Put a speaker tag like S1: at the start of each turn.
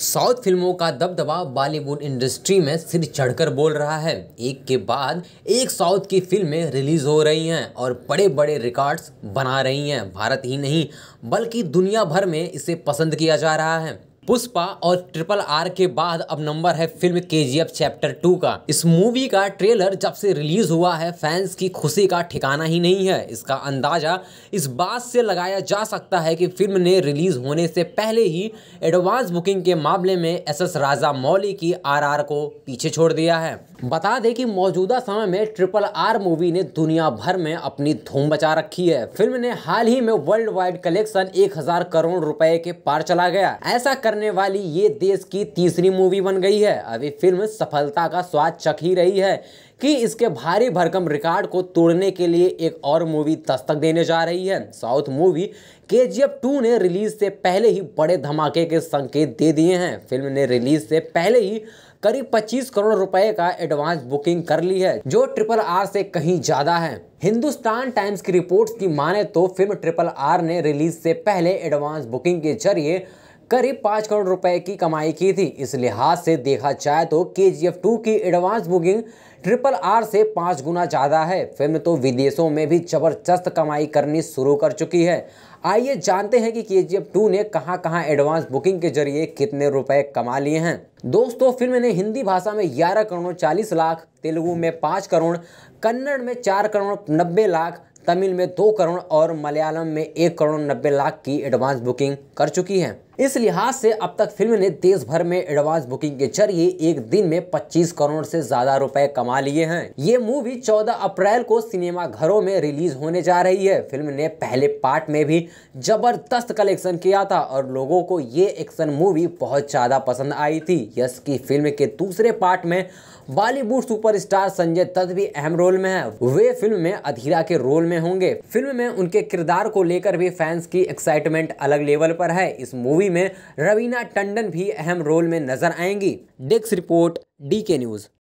S1: south फिल्मों का दबदबा बॉलीवुड इंडस्ट्री में सिर चढ़कर बोल रहा है एक के बाद एक साउथ की फिल्में रिलीज हो रही हैं और बड़े बड़े रिकॉर्ड्स बना रही हैं भारत ही नहीं बल्कि दुनिया भर में इसे पसंद किया जा रहा है पुष्पा और ट्रिपल आर के बाद अब नंबर है फिल्म के चैप्टर टू का इस मूवी का ट्रेलर जब से रिलीज हुआ है फैंस की खुशी का ठिकाना ही नहीं है इसका अंदाजा इस बात से लगाया जा सकता है कि फिल्म ने रिलीज होने से पहले ही एडवांस बुकिंग के मामले में एस एस राजा मौली की आर को पीछे छोड़ दिया है बता दें कि मौजूदा समय में ट्रिपल आर मूवी ने दुनिया भर में अपनी धूम बचा रखी है फिल्म ने हाल ही में वर्ल्ड वाइड कलेक्शन 1000 करोड़ रुपए के पार चला गया ऐसा करने वाली ये देश की तीसरी मूवी बन गई है अभी फिल्म सफलता का स्वाद चख ही रही है कि इसके भारी भरकम रिकॉर्ड को तोड़ने के लिए एक और मूवी दस्तक देने जा रही है साउथ मूवी के जी एफ टू ने रिलीज से पहले ही बड़े धमाके के संकेत दे दिए हैं फिल्म ने रिलीज से पहले ही करीब 25 करोड़ रुपए का एडवांस बुकिंग कर ली है जो ट्रिपल आर से कहीं ज़्यादा है हिंदुस्तान टाइम्स की रिपोर्ट्स की माने तो फिल्म ट्रिपल आर ने रिलीज से पहले एडवांस बुकिंग के जरिए करीब पाँच करोड़ रुपए की कमाई की थी इस लिहाज से देखा जाए तो के जी एफ टू की एडवांस बुकिंग ट्रिपल आर से पाँच गुना ज़्यादा है फिल्म तो विदेशों में भी ज़बरदस्त कमाई करनी शुरू कर चुकी है आइए जानते हैं कि के जी एफ टू ने कहाँ कहाँ एडवांस बुकिंग के जरिए कितने रुपए कमा लिए हैं दोस्तों फिल्म ने हिंदी भाषा में ग्यारह करोड़ चालीस लाख तेलुगु में पाँच करोड़ कन्नड़ में चार करोड़ नब्बे लाख तमिल में दो करोड़ और मलयालम में एक करोड़ नब्बे लाख की एडवांस बुकिंग कर चुकी है इस लिहाज से अब तक फिल्म ने देश भर में एडवांस बुकिंग के जरिए एक दिन में 25 करोड़ से ज्यादा रुपए कमा लिए हैं ये मूवी 14 अप्रैल को सिनेमा घरों में रिलीज होने जा रही है फिल्म ने पहले पार्ट में भी जबरदस्त कलेक्शन किया था और लोगों को ये एक्शन मूवी बहुत ज्यादा पसंद आई थी यश की फिल्म के दूसरे पार्ट में बॉलीवुड सुपरस्टार संजय दत्त भी अहम रोल में है वे फिल्म में अधीरा के रोल में होंगे फिल्म में उनके किरदार को लेकर भी फैंस की एक्साइटमेंट अलग लेवल पर है इस मूवी में रवीना टंडन भी अहम रोल में नजर आएंगी desk report D K news